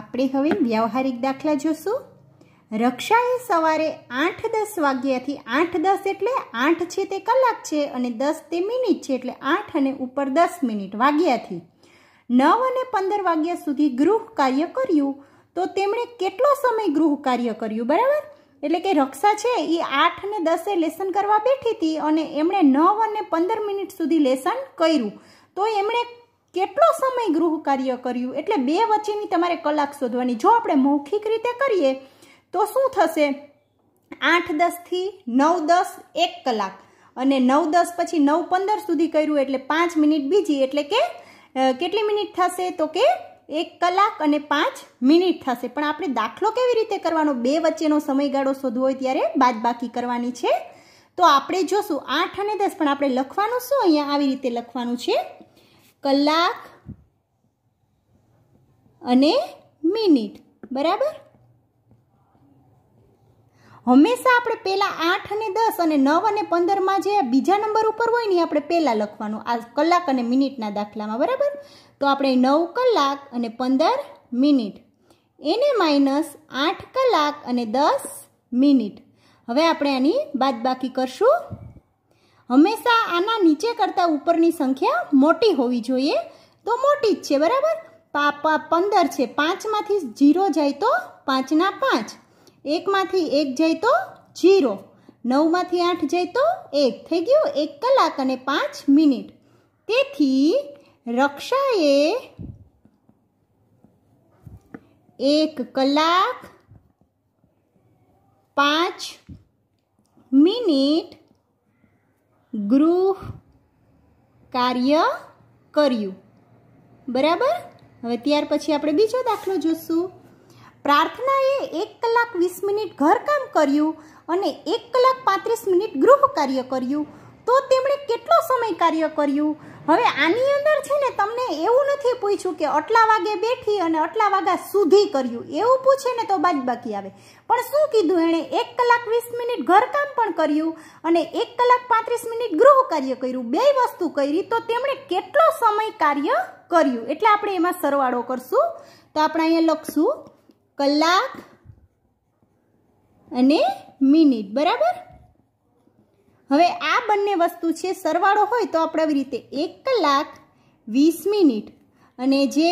આપણે હવે વ્યવહારિક દાખલા જોશું રક્ષાએ સવારે આઠ દસ વાગ્યાથી આઠ દસ એટલે આઠ છે તે કલાક છે અને દસ તે મિનિટ છે એટલે આઠ અને ઉપર દસ મિનિટ વાગ્યાથી નવ અને પંદર વાગ્યા સુધી ગૃહ કાર્ય કર્યું તો તેમણે કેટલો સમય ગૃહ કાર્ય કર્યું બરાબર એટલે કે રક્ષા છે એ આઠ અને દસે લેસન કરવા બેઠી હતી અને એમણે નવ અને પંદર મિનિટ સુધી લેસન કર્યું તો એમણે કેટલો સમય ગૃહ કાર્ય કર્યું એટલે બે વચ્ચેની તમારે કલાક શોધવાની જો આપણે મૌખિક રીતે કરીએ તો શું થશે આઠ દસથી નવ દસ એક કલાક અને નવ દસ પછી નવ પંદર સુધી કર્યું એટલે પાંચ મિનિટ બીજી એટલે કે કેટલી મિનિટ થશે તો કે એક કલાક અને પાંચ મિનિટ થશે પણ આપણે દાખલો કેવી રીતે કરવાનો બે વચ્ચેનો સમયગાળો શોધવો હોય ત્યારે બાદબાકી કરવાની છે તો આપણે જોશું આઠ અને દસ પણ આપણે લખવાનું શું અહીંયા આવી રીતે લખવાનું છે કલાક અને મિનિટ બરાબર હંમેશા આપણે પહેલાં આઠ અને દસ અને નવ અને પંદરમાં જે બીજા નંબર ઉપર હોય ને એ આપણે પહેલાં લખવાનું આ કલાક અને મિનિટના દાખલામાં બરાબર તો આપણે નવ કલાક અને પંદર મિનિટ એને માઇનસ આઠ કલાક અને દસ મિનિટ હવે આપણે આની બાદબાકી કરશું હંમેશા આના નીચે કરતાં ઉપરની સંખ્યા મોટી હોવી જોઈએ તો મોટી જ છે બરાબર પા પંદર છે પાંચમાંથી જીરો જાય તો પાંચના પાંચ એકમાંથી એક જાય તો જીરો નવમાંથી આઠ જાય તો એક થઈ ગયું એક કલાક અને પાંચ મિનિટ તેથી રક્ષાએ એક કલાક પાંચ મિનિટ ગૃહ કાર્ય કર્યું બરાબર હવે ત્યાર પછી આપણે બીજો દાખલો જોશું પ્રાર્થનાએ એક કલાક વીસ મિનિટ ઘરકામ કર્યું અને એક કલાક પાંત્રીસ મિનિટ ગૃહ કાર્ય કર્યું તો તેમણે કેટલો સમય કાર્ય કર્યું હવે આની અંદર છે ને તમને એવું નથી પૂછ્યું કે આટલા વાગે બેઠી અને આટલા વાગ્યા સુધી કર્યું એવું પૂછે ને તો બાજ બાકી આવે પણ શું કીધું એણે એક કલાક વીસ મિનિટ ઘરકામ પણ કર્યું અને એક કલાક પાંત્રીસ મિનિટ ગૃહ કાર્ય કર્યું બે વસ્તુ કરી તો તેમણે કેટલો સમય કાર્ય કર્યું એટલે આપણે એમાં સરવાળો કરશું તો આપણે અહીંયા લખશું કલાક અને મિનિટ બરાબર હવે આ બંને વસ્તુ છે સરવાળો હોય તો આપણે આવી રીતે એક કલાક વીસ મિનિટ અને જે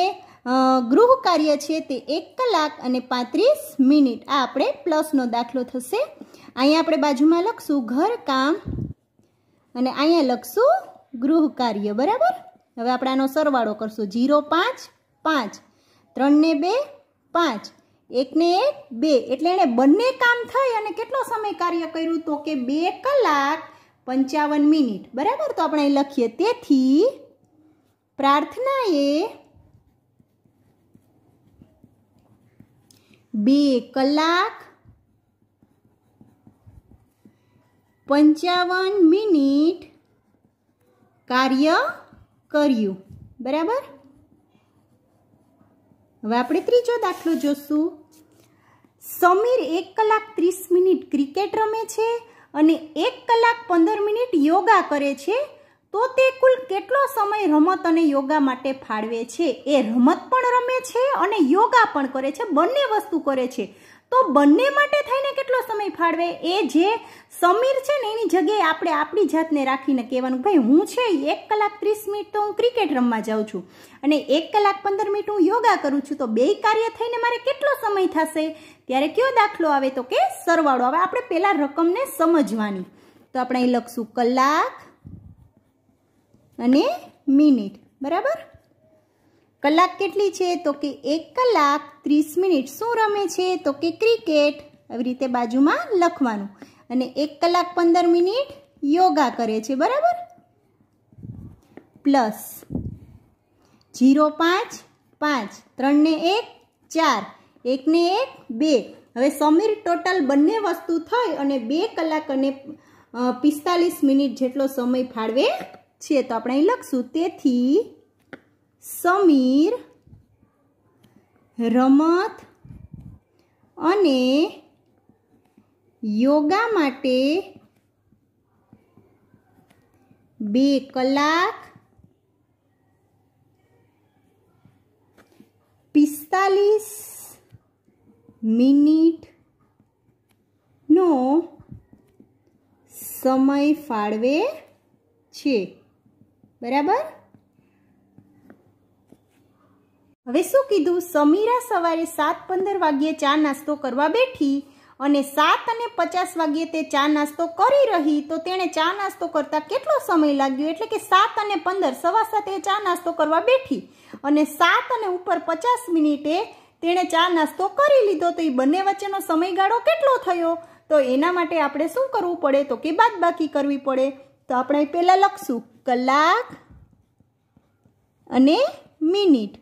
ગૃહ કાર્ય છે તે એક કલાક અને પાંત્રીસ મિનિટ આ આપણે પ્લસનો દાખલો થશે અહીંયા આપણે બાજુમાં લખશું ઘર કામ અને અહીંયા લખશું ગૃહ કાર્ય બરાબર હવે આપણે આનો સરવાળો કરશું જીરો પાંચ પાંચ ત્રણને બે પાંચ એકને એક બે એટલે એણે બંને કામ થઈ અને કેટલો સમય કાર્ય કર્યું તો કે બે કલાક પંચાવન મિનિટ બરાબર તો આપણે લખીએ તેથી પ્રાર્થનાએ બે કલાક પંચાવન મિનિટ કાર્ય કર્યું બરાબર હવે આપણે ત્રીજો દાખલો જોશું સમીર એક કલાક ત્રીસ મિનિટ ક્રિકેટ રમે છે અને એક કલાક પંદર મિનિટ યોગા કરે છે તો તે કુલ કેટલો સમય રમત અને યોગા માટે ફાળવે છે એ રમત પણ રમે છે અને યોગા પણ કરે છે બંને વસ્તુ કરે છે તો બંને માટે થઈને કેટલો સમય ફાળવે એ જે સમીર છે ને એની જગ્યાએ આપણે આપણી જાતને રાખીને કહેવાનું ભાઈ હું છે એક કલાક ત્રીસ મિનિટ તો હું ક્રિકેટ રમવા જાઉં છું અને એક કલાક પંદર મિનિટ હું યોગા કરું છું તો બે કાર્ય થઈને મારે કેટલો સમય થશે ત્યારે કયો દાખલો આવે તો કે સરવાળો આવે આપણે પહેલાં રકમને સમજવાની તો આપણે અહીં લખશું કલાક અને મિનિટ બરાબર કલાક કેટલી છે તો કે એક કલાક ત્રીસ મિનિટ શું રમે છે તો કે ક્રિકેટ આવી રીતે બાજુમાં લખવાનું અને એક કલાક પંદર મિનિટ યોગા કરે છે બરાબર પ્લસ જીરો પાંચ પાંચ ત્રણને એક ચાર એકને એક બે હવે સમીર ટોટલ બંને વસ્તુ થઈ અને બે કલાક અને પિસ્તાલીસ મિનિટ જેટલો સમય ફાળવે છે તો આપણે અહીં લખશું તેથી સમીર રમત અને યોગા માટે બે કલાક પિસ્તાલીસ મિનિટનો સમય ફાળવે છે બરાબર હવે શું કીધું સમીરા સવારે સાત પંદર વાગ્યે ચા નાસ્તો કરવા બેઠી અને સાત અને પચાસ વાગ્યે તે ચા નાસ્તો કરી રહી તો તેણે ચા નાસ્તો કરતાં કેટલો સમય લાગ્યો એટલે કે સાત અને પંદર સવા સાથે ચા નાસ્તો કરવા બેઠી અને સાત અને ઉપર પચાસ મિનિટે તેણે ચા નાસ્તો કરી લીધો તો એ બંને વચ્ચેનો સમયગાળો કેટલો થયો તો એના માટે આપણે શું કરવું પડે તો કે બાદ બાકી કરવી પડે તો આપણે પહેલાં લખશું કલાક અને મિનિટ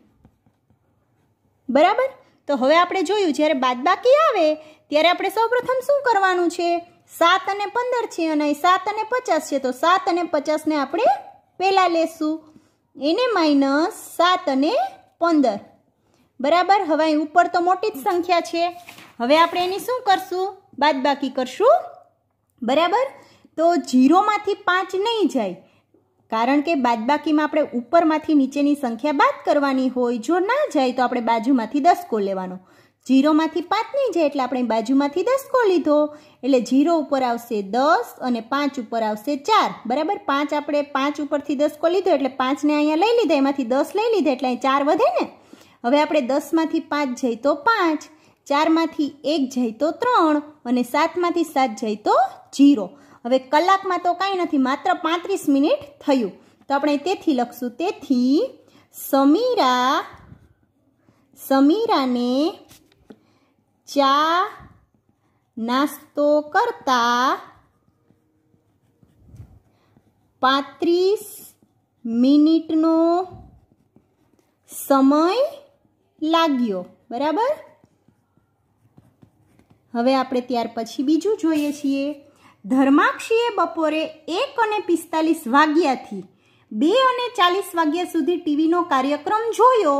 બરાબર તો હવે આપણે જોયું જ્યારે બાદબાકી આવે ત્યારે આપણે સૌપ્રથમ શું કરવાનું છે સાત અને પંદર છે અને સાત અને પચાસ છે તો સાત અને પચાસને આપણે પહેલાં લેશું એને માઇનસ સાત અને પંદર બરાબર હવે ઉપર તો મોટી જ સંખ્યા છે હવે આપણે એની શું કરશું બાદબાકી કરશું બરાબર તો જીરોમાંથી પાંચ નહીં જાય કારણ કે બાદબાકીમાં આપણે ઉપરમાંથી નીચેની સંખ્યા બાદ કરવાની હોય જો ના જાય તો આપણે બાજુમાંથી દસકો લેવાનો જીરોમાંથી પાંચ નહીં જાય એટલે આપણે બાજુમાંથી દસકો લીધો એટલે જીરો ઉપર આવશે દસ અને પાંચ ઉપર આવશે ચાર બરાબર પાંચ આપણે પાંચ ઉપરથી દસકો લીધો એટલે પાંચને અહીંયા લઈ લીધા એમાંથી દસ લઈ લીધા એટલે અહીં ચાર વધે ને હવે આપણે દસમાંથી પાંચ જઈ તો પાંચ ચારમાંથી એક જઈ તો ત્રણ અને સાતમાંથી સાત જઈ તો જીરો હવે કલાકમાં તો કાંઈ નથી માત્ર પાંત્રીસ મિનિટ થયું તો આપણે તેથી લખશું તેથી સમીરા સમીરાને ચા નાસ્તો કરતા પાંત્રીસ મિનિટનો સમય લાગ્યો બરાબર હવે આપણે ત્યાર પછી બીજું જોઈએ છીએ ધર્માક્ષીએ બપોરે એક અને પિસ્તાલીસ વાગ્યાથી બે અને ચાલીસ વાગ્યા સુધી ટીવીનો કાર્યક્રમ જોયો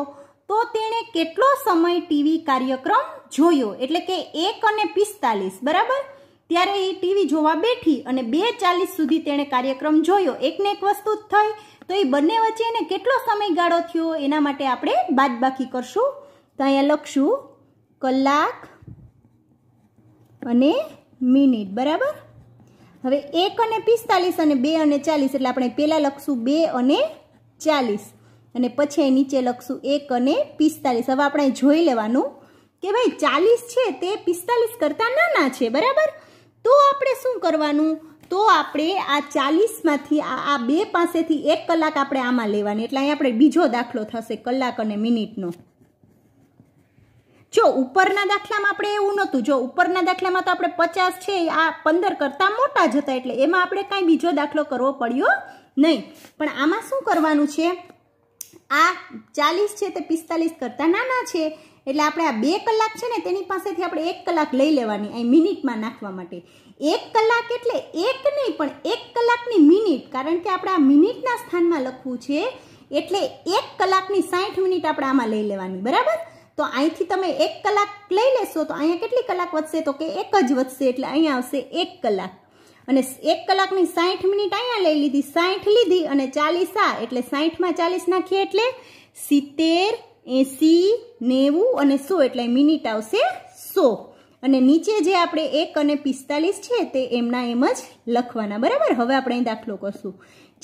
તો તેણે કેટલો સમય ટીવી કાર્યક્રમ જોયો એટલે કે એક અને પિસ્તાલીસ બરાબર ત્યારે એ ટીવી જોવા બેઠી અને બે ચાલીસ સુધી તેણે કાર્યક્રમ જોયો એકને એક વસ્તુ જ થઈ તો એ બંને વચ્ચે એને કેટલો સમયગાળો થયો એના માટે આપણે બાદબાકી કરશું તો અહીંયા લખશું કલાક અને મિનિટ બરાબર હવે એક અને પિસ્તાલીસ અને બે અને ચાલીસ એટલે આપણે પહેલાં લખશું બે અને ચાલીસ અને પછી નીચે લખશું એક અને પિસ્તાલીસ હવે આપણે જોઈ લેવાનું કે ભાઈ ચાલીસ છે તે પિસ્તાલીસ કરતાં નાના છે બરાબર તો આપણે શું કરવાનું તો આપણે આ ચાલીસમાંથી આ આ બે પાસેથી એક કલાક આપણે આમાં લેવાની એટલે અહીં આપણે બીજો દાખલો થશે કલાક અને મિનિટનો જો ઉપરના દાખલામાં આપણે એવું નહોતું જો ઉપરના દાખલામાં તો આપણે પચાસ છે આ પંદર કરતાં મોટા જ હતા એટલે એમાં આપણે કાંઈ બીજો દાખલો કરવો પડ્યો નહીં પણ આમાં શું કરવાનું છે આ ચાલીસ છે તે પિસ્તાલીસ કરતા નાના છે એટલે આપણે આ બે કલાક છે ને તેની પાસેથી આપણે એક કલાક લઈ લેવાની અહીં મિનિટમાં નાખવા માટે એક કલાક એટલે એક નહીં પણ એક કલાકની મિનિટ કારણ કે આપણે આ મિનિટના સ્થાનમાં લખવું છે એટલે એક કલાકની સાઠ મિનિટ આપણે આમાં લઈ લેવાની બરાબર તો અહીંથી તમે એક કલાક લઈ લેશો તો અહીંયા કેટલી કલાક વધશે તો કે એક જ વધશે એટલે અહીંયા આવશે એક કલાક અને એક કલાકની સાઠ મિનિટ અહીંયા લઈ લીધી સાઠ લીધી અને ચાલીસ આ એટલે સાઠમાં ચાલીસ નાખીએ એટલે સિત્તેર એંસી નેવું અને સો એટલે મિનિટ આવશે સો અને નીચે જે આપણે એક અને પિસ્તાલીસ છે તે એમના એમ જ લખવાના બરાબર હવે આપણે અહીં દાખલો કરશું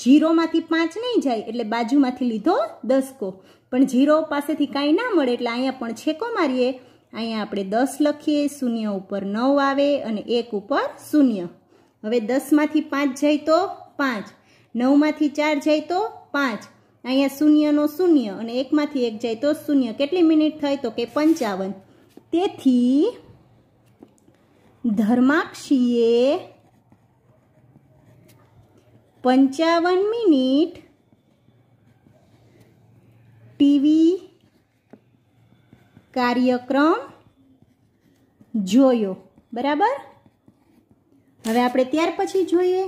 જીરોમાંથી પાંચ નહીં જાય એટલે બાજુમાંથી લીધો દસકો પણ જીરો પાસેથી કાંઈ ના મળે એટલે અહીંયા પણ છેકો મારીએ અહીંયા આપણે દસ લખીએ શૂન્ય ઉપર નવ આવે અને એક ઉપર શૂન્ય હવે દસમાંથી પાંચ જાય તો પાંચ નવમાંથી ચાર જાય તો પાંચ અહીંયા શૂન્યનો શૂન્ય અને એકમાંથી એક જાય તો શૂન્ય કેટલી મિનિટ થાય તો કે પંચાવન તેથી ધર્માક્ષીએ પંચાવન મિનિટ ટીવી કાર્યક્રમ જોયો બરાબર હવે આપણે ત્યાર પછી જોઈએ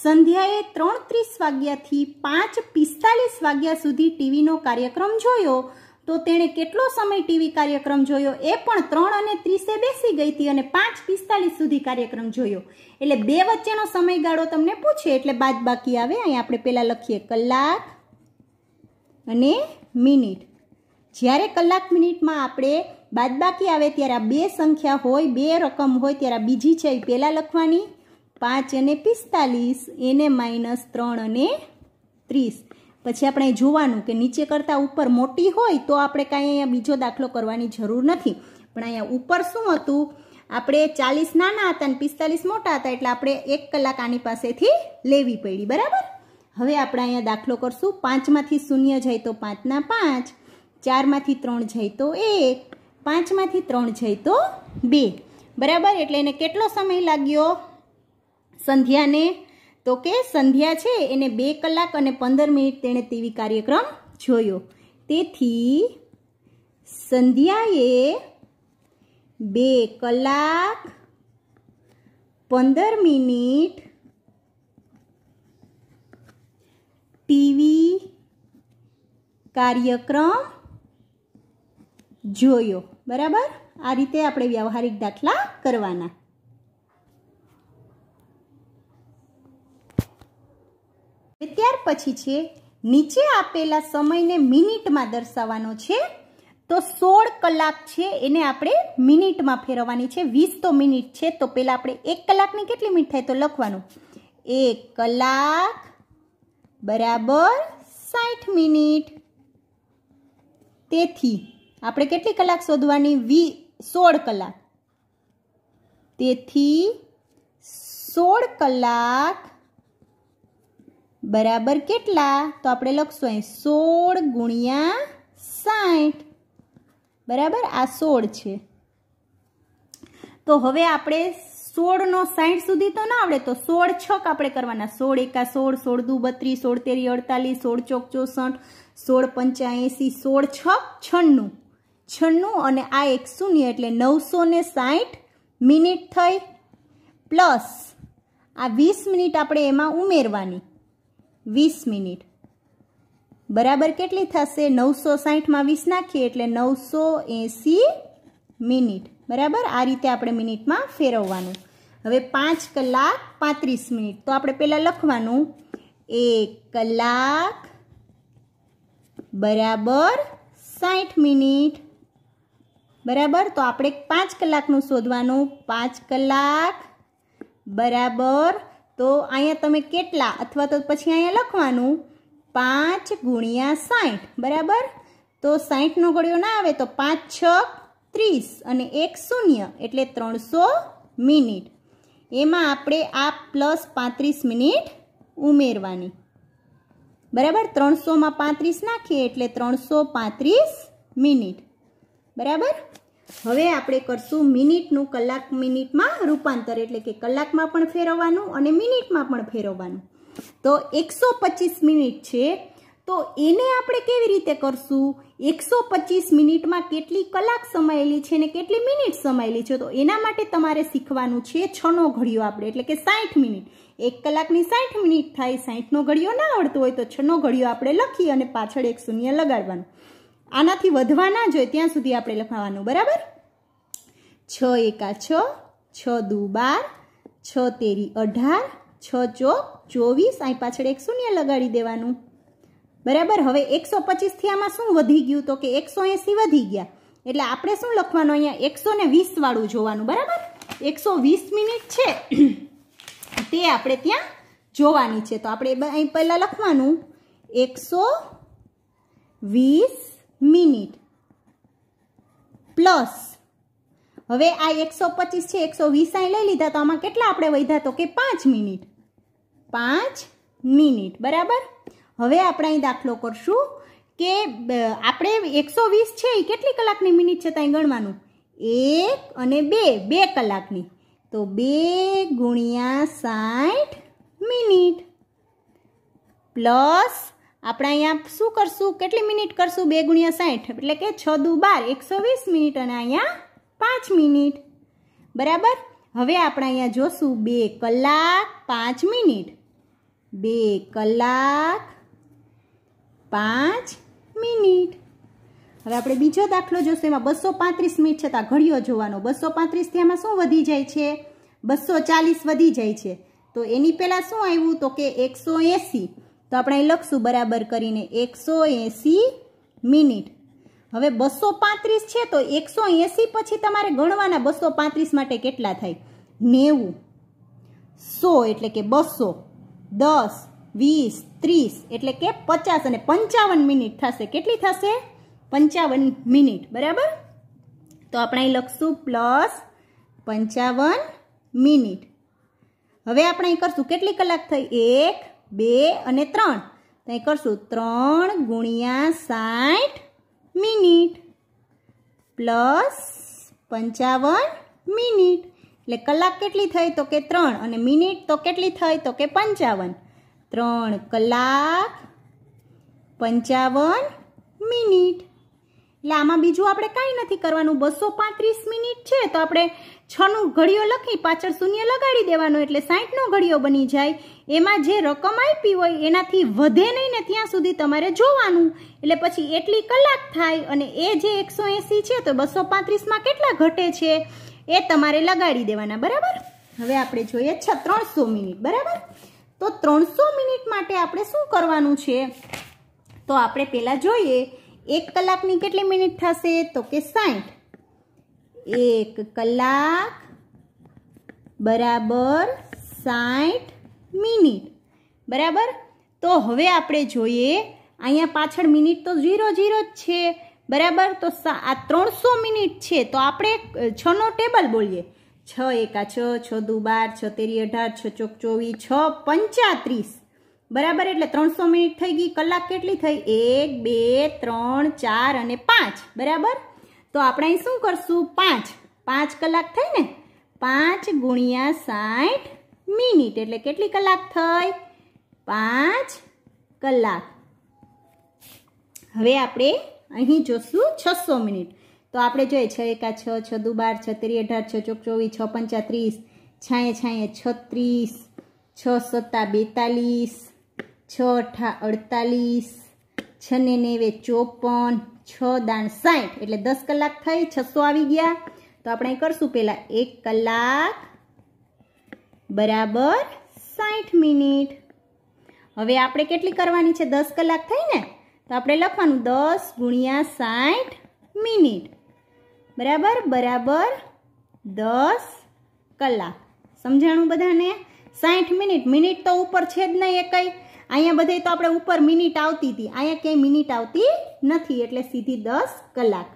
સંધ્યાએ ત્રણ ત્રીસ વાગ્યાથી પાંચ પિસ્તાલીસ વાગ્યા સુધી ટીવીનો કાર્યક્રમ જોયો તો તેણે કેટલો સમય ટીવી કાર્યક્રમ જોયો એ પણ ત્રણ અને ત્રીસે બેસી ગઈ હતી અને પાંચ પિસ્તાલીસ સુધી કાર્યક્રમ જોયો એટલે બે વચ્ચેનો સમયગાળો તમને પૂછે એટલે બાદ બાકી આવે અહીંયા આપણે પહેલાં લખીએ કલાક અને મિનિટ જ્યારે કલાક મિનિટમાં આપણે બાદબાકી આવે ત્યારે આ બે સંખ્યા હોય બે રકમ હોય ત્યારે આ બીજી છે એ પહેલાં લખવાની પાંચ અને પિસ્તાલીસ એને માઇનસ ત્રણ અને ત્રીસ પછી આપણે જોવાનું કે નીચે કરતાં ઉપર મોટી હોય તો આપણે કાંઈ અહીંયા બીજો દાખલો કરવાની જરૂર નથી પણ અહીંયા ઉપર શું હતું આપણે ચાલીસ નાના હતા અને પિસ્તાલીસ મોટા હતા એટલે આપણે એક કલાક આની પાસેથી લેવી પડી બરાબર હવે આપણે અહીંયા દાખલો કરશું પાંચમાંથી શૂન્ય જાય તો પાંચના પાંચ ચારમાંથી ત્રણ જાય તો એક પાંચમાંથી ત્રણ જાય તો બે બરાબર એટલે એને કેટલો સમય લાગ્યો સંધ્યાને તો કે સંધ્યા છે એને બે કલાક અને પંદર મિનિટ તેણે ટીવી કાર્યક્રમ જોયો તેથી સંધ્યાએ બે કલાક પંદર મિનિટ ટીવી કાર્યક્રમ જોયો બરાબર આ રીતે આપણે વ્યવહારિક દાખલા કરવાના ત્યાર પછી છે નીચે આપેલા સમયને મિનિટમાં દર્શાવવાનો છે તો સોળ કલાક છે એને આપણે મિનિટમાં ફેરવવાની છે વીસ તો મિનિટ છે તો પહેલાં આપણે એક કલાકની કેટલી મિનિટ થાય તો લખવાનું એક કલાક બરાબર સાઠ મિનિટ તેથી આપણે કેટલી કલાક શોધવાની વી સોળ કલાક તેથી સોળ કલાક બરાબર કેટલા તો આપણે લખશું અહીં સોળ ગુણ્યા સાઠ બરાબર આ સોળ છે તો હવે આપણે સોળનો સાઠ સુધી તો ના આવડે તો સોળ છક આપણે કરવાના સોળ એકા સોળ સોળ દુ બત્રીસ સોળ તેરી અડતાલીસ સોળ ચોક ચોસઠ સોળ પંચ્યાએંસી સોળ છક છન્નું છન્નું અને આ એક શૂન્ય એટલે નવસો ને સાઠ મિનિટ થઈ પ્લસ આ વીસ મિનિટ આપણે એમાં ઉમેરવાની વીસ મિનિટ બરાબર કેટલી થશે નવસો સાહીઠમાં વીસ નાખીએ એટલે નવસો એંસી મિનિટ બરાબર આ રીતે આપણે મિનિટમાં ફેરવવાનું હવે પાંચ કલાક પાંત્રીસ મિનિટ તો આપણે પહેલાં લખવાનું એક કલાક બરાબર સાઠ મિનિટ બરાબર તો આપણે પાંચ કલાકનું શોધવાનું પાંચ કલાક બરાબર તો અહીંયા તમે કેટલા અથવા તો પછી અહીંયા લખવાનું પાંચ ગુણ્યા સાઠ બરાબર તો સાઠનો ગળ્યો ના આવે તો પાંચ છ ત્રીસ અને એક શૂન્ય એટલે ત્રણસો મિનિટ એમાં આપણે આ પ્લસ પાંત્રીસ મિનિટ ઉમેરવાની બરાબર ત્રણસોમાં પાંત્રીસ નાખીએ એટલે ત્રણસો પાંત્રીસ મિનિટ બરાબર હવે આપણે કરશું મિનિટનું કલાક મિનિટમાં રૂપાંતર એટલે કે કલાકમાં પણ ફેરવવાનું અને મિનિટમાં પણ ફેરવવાનું તો એકસો મિનિટ છે તો એને આપણે કેવી રીતે કરશું એકસો મિનિટમાં કેટલી કલાક સમાયેલી છે ને કેટલી મિનિટ સમાયેલી છે તો એના માટે તમારે શીખવાનું છે છનો ઘડિયો આપણે એટલે કે સાઠ મિનિટ એક કલાકની સાઠ મિનિટ થાય સાઠનો ઘડિયો ના આવડતો હોય તો છનો ઘડિયો આપણે લખી અને પાછળ એક શૂન્ય લગાડવાનું આનાથી વધવા ના જોઈએ ત્યાં સુધી આપણે લખાવાનું બરાબર છ એકા છ છ દુ બાર છ તેરી અઢાર છ ચોક ચોવીસ અહીં પાછળ એક શૂન્ય લગાડી દેવાનું બરાબર હવે એકસો પચીસથી આમાં શું વધી ગયું તો કે એકસો એંસી વધી ગયા એટલે આપણે શું લખવાનું અહીંયા એકસો ને વીસવાળું જોવાનું બરાબર એકસો વીસ મિનિટ છે તે આપણે ત્યાં જોવાની છે તો આપણે અહીં પહેલાં લખવાનું એકસો વીસ મિનિટ પ્લસ હવે આ એકસો પચીસ છે એકસો વીસ અહીં લઈ લીધા તો આમાં કેટલા આપણે વધ્યા તો કે પાંચ મિનિટ પાંચ મિનિટ બરાબર હવે આપણે અહીં દાખલો કરશું કે આપણે એકસો વીસ છે એ કેટલી કલાકની મિનિટ છે ત્યાં ગણવાનું એક અને બે બે કલાકની તો બે ગુણ્યા સાઠ મિનિટ પ્લસ આપણે અહીંયા શું કરશું કેટલી મિનિટ કરશું બે ગુણ્યા સાઠ એટલે કે છ દુ બાર એકસો વીસ મિનિટ અને અહીંયા પાંચ મિનિટ બરાબર હવે આપણે અહીંયા જોશું બે કલાક પાંચ મિનિટ બે કલાક પાંચ મિનિટ હવે આપણે બીજો દાખલો જોશું એમાં બસો પાંત્રીસ મિનિટ છતાં ઘડિયો જોવાનો બસો પાંત્રીસ એમાં શું વધી જાય છે બસો ચાલીસ વધી જાય છે તો એની પહેલાં શું આવ્યું તો કે એકસો એંસી તો આપણે લખશું બરાબર કરીને એકસો એંસી મિનિટ હવે બસો પાંત્રીસ છે તો એકસો એંસી પછી તમારે ગણવાના બસો પાંત્રીસ માટે કેટલા થાય નેવું સો એટલે કે બસો દસ વીસ ત્રીસ એટલે કે પચાસ અને પંચાવન મિનિટ થશે કેટલી થશે પંચાવન મિનિટ બરાબર તો આપણે લખશું પ્લસ પંચાવન મિનિટ હવે આપણે કરશું કેટલી કલાક થઈ એક બે અને ત્રણ તો અહીં કરશું ત્રણ ગુણ્યા સાઠ મિનિટ પ્લસ પંચાવન મિનિટ એટલે કલાક કેટલી થઈ તો કે ત્રણ અને મિનિટ તો કેટલી થઈ તો કે પંચાવન ત્રણ કલાક પંચાવન મિનિટ એટલે આમાં બીજું આપણે કાંઈ નથી કરવાનું બસો પાંત્રીસ મિનિટ છે તો આપણે છનું ઘડિયો લખી પાછળ શૂન્ય લગાડી દેવાનો એટલે સાઠનો ઘડિયો બની જાય એમાં જે રકમ આપી હોય એનાથી વધે નહીં ને ત્યાં સુધી તમારે જોવાનું એટલે પછી એટલી કલાક થાય અને એ જે એકસો એંસી છે તો બસો પાંત્રીસમાં કેટલા ઘટે છે એ તમારે લગાડી દેવાના બરાબર હવે આપણે જોઈએ છ ત્રણસો મિનિટ બરાબર તો ત્રણસો મિનિટ માટે આપણે શું કરવાનું છે તો આપણે પહેલાં જોઈએ એક કલાકની કેટલી મિનિટ થશે તો કે સાઠ એક કલાક બરાબર સાઠ મિનિટ બરાબર તો હવે આપણે જોઈએ અહીંયા પાછળ મિનિટ તો ઝીરો ઝીરો જ છે બરાબર તો આ ત્રણસો મિનિટ છે તો આપણે છનો ટેબલ બોલીએ છ એકા છ છ દુ બાર છ તેરી અઢાર છ ચોક ચોવીસ છ પંચાત્રીસ બરાબર એટલે ત્રણસો મિનિટ થઈ ગઈ કલાક કેટલી થઈ એક બે ત્રણ ચાર અને પાંચ બરાબર તો આપણે અહીં શું કરશું પાંચ પાંચ કલાક થઈ ને પાંચ ગુણ્યા સાઠ મિનિટ એટલે કેટલી કલાક થઈ પાંચ કલાક હવે આપણે અહીં જોશું છસો મિનિટ તો આપણે જોઈએ છ એકા છ છ દુ બાર છ છત્રી અઢાર છ ચોક ચોવીસ છ પંચા ત્રીસ છાંયે છાંયે છત્રીસ છ સત્તા બેતાલીસ છ અઠા અડતાલીસ ને નેવે ચોપન છ દાણ સાઠ એટલે દસ કલાક થઈ છસો આવી ગયા તો આપણે કરશું પહેલાં એક કલાક બરાબર સાઠ મિનિટ હવે આપણે કેટલી કરવાની છે દસ કલાક થઈ ને તો આપણે લખવાનું દસ ગુણ્યા સાઠ મિનિટ બરાબર બરાબર દસ કલાક સમજાણું બધાને સાઠ મિનિટ મિનિટ તો ઉપર છે જ નહીં એ કંઈ અહીંયા બધે તો આપણે ઉપર મિનિટ આવતી હતી અહીંયા ક્યાંય મિનિટ આવતી નથી એટલે સીધી દસ કલાક